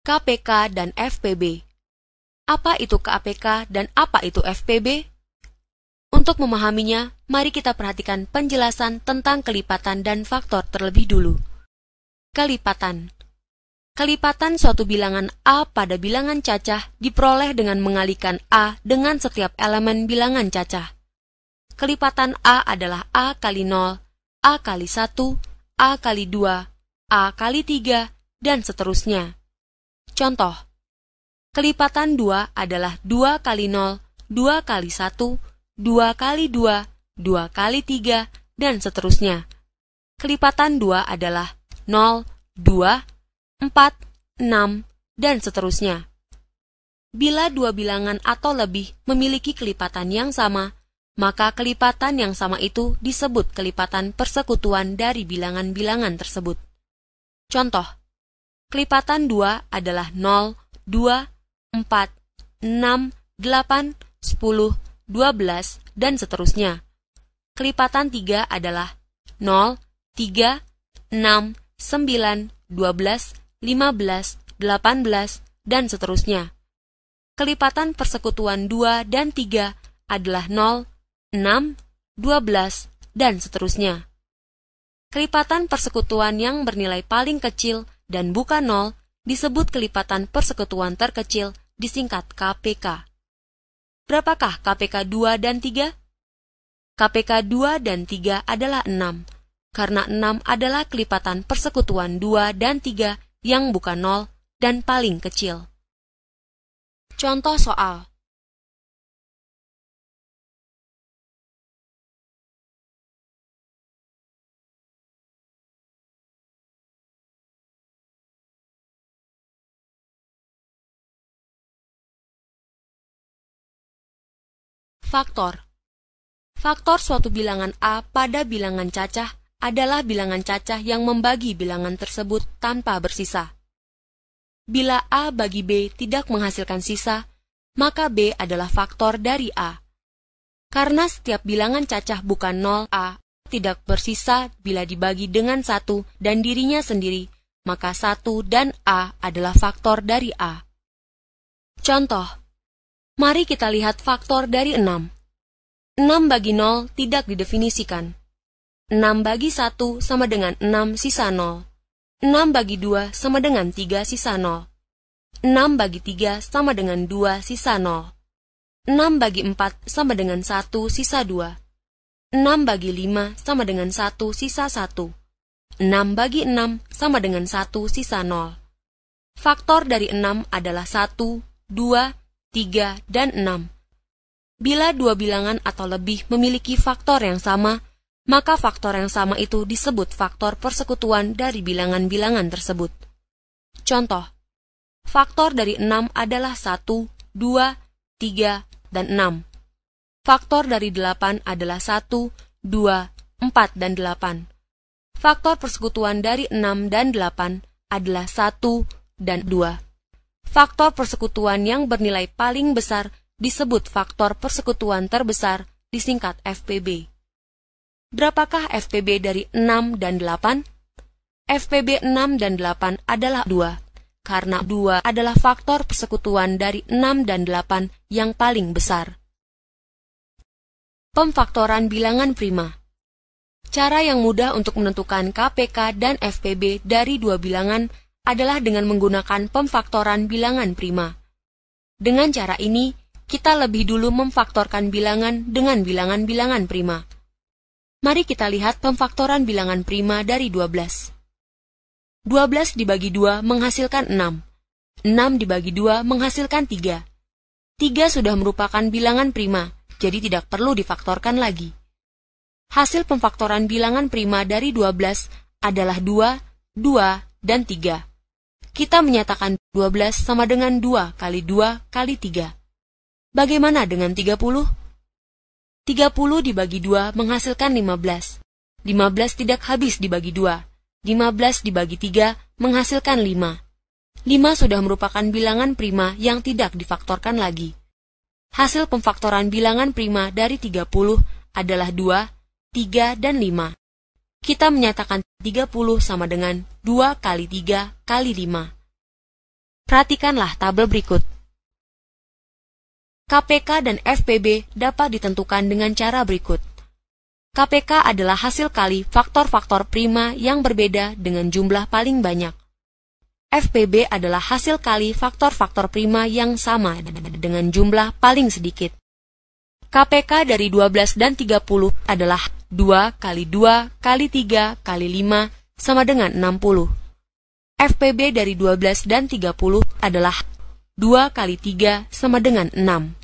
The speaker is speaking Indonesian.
KPK dan FPB. Apa itu KPK dan apa itu FPB? Untuk memahaminya, mari kita perhatikan penjelasan tentang kelipatan dan faktor terlebih dulu. Kelipatan Kelipatan suatu bilangan A pada bilangan cacah diperoleh dengan mengalikan A dengan setiap elemen bilangan cacah. Kelipatan A adalah A kali 0, A kali 1, A kali 2, A kali 3, dan seterusnya. Contoh, kelipatan 2 adalah 2 kali 0, 2 kali 1, 2 kali 2, 2 kali 3, dan seterusnya. Kelipatan 2 adalah 0, 2, 4, 6, dan seterusnya. Bila dua bilangan atau lebih memiliki kelipatan yang sama, maka kelipatan yang sama itu disebut kelipatan persekutuan dari bilangan-bilangan tersebut. Contoh, Kelipatan 2 adalah 0, 2, 4, 6, 8, 10, 12, dan seterusnya. Kelipatan 3 adalah 0, 3, 6, 9, 12, 15, 18, dan seterusnya. Kelipatan persekutuan 2 dan 3 adalah 0, 6, 12, dan seterusnya. Kelipatan persekutuan yang bernilai paling kecil dan bukan nol disebut kelipatan persekutuan terkecil disingkat KPK. Berapakah KPK 2 dan 3? KPK 2 dan 3 adalah 6, karena 6 adalah kelipatan persekutuan 2 dan 3 yang bukan nol dan paling kecil. Contoh soal Faktor Faktor suatu bilangan A pada bilangan cacah adalah bilangan cacah yang membagi bilangan tersebut tanpa bersisa. Bila A bagi B tidak menghasilkan sisa, maka B adalah faktor dari A. Karena setiap bilangan cacah bukan 0, A tidak bersisa bila dibagi dengan satu dan dirinya sendiri, maka satu dan A adalah faktor dari A. Contoh, Mari kita lihat faktor dari 6. 6 bagi 0 tidak didefinisikan. 6 bagi 1 sama dengan 6 sisa 0. 6 bagi 2 sama dengan 3 sisa 0. 6 bagi 3 sama dengan 2 sisa 0. 6 bagi 4 sama dengan 1 sisa 2. 6 bagi 5 sama dengan 1 sisa 1. 6 bagi 6 sama dengan 1 sisa 0. Faktor dari 6 adalah 1, 2, 3, dan 6. Bila dua bilangan atau lebih memiliki faktor yang sama, maka faktor yang sama itu disebut faktor persekutuan dari bilangan-bilangan tersebut. Contoh, faktor dari 6 adalah 1, 2, 3, dan 6. Faktor dari 8 adalah 1, 2, 4, dan 8. Faktor persekutuan dari 6 dan 8 adalah 1 dan 2. Faktor persekutuan yang bernilai paling besar disebut faktor persekutuan terbesar, disingkat FPB. Berapakah FPB dari 6 dan 8? FPB 6 dan 8 adalah 2, karena 2 adalah faktor persekutuan dari 6 dan 8 yang paling besar. Pemfaktoran bilangan prima Cara yang mudah untuk menentukan KPK dan FPB dari dua bilangan adalah dengan menggunakan pemfaktoran bilangan prima. Dengan cara ini, kita lebih dulu memfaktorkan bilangan dengan bilangan-bilangan prima. Mari kita lihat pemfaktoran bilangan prima dari 12. 12 dibagi 2 menghasilkan 6. 6 dibagi 2 menghasilkan 3. 3 sudah merupakan bilangan prima, jadi tidak perlu difaktorkan lagi. Hasil pemfaktoran bilangan prima dari 12 adalah 2, 2, dan 3 kita menyatakan 12 sama dengan 2 kali 2 kali 3. Bagaimana dengan 30? 30 dibagi 2 menghasilkan 15. 15 tidak habis dibagi 2. 15 dibagi 3 menghasilkan 5. 5 sudah merupakan bilangan prima yang tidak difaktorkan lagi. Hasil pemfaktoran bilangan prima dari 30 adalah 2, 3, dan 5. Kita menyatakan 30 sama dengan 2 kali 3 kali 5. Perhatikanlah tabel berikut. KPK dan FPB dapat ditentukan dengan cara berikut. KPK adalah hasil kali faktor-faktor prima yang berbeda dengan jumlah paling banyak. FPB adalah hasil kali faktor-faktor prima yang sama dengan jumlah paling sedikit. KPK dari 12 dan 30 adalah 2 kali 2 kali 3 kali 5 sama dengan 60. FPB dari 12 dan 30 adalah 2 kali 3 sama dengan 6.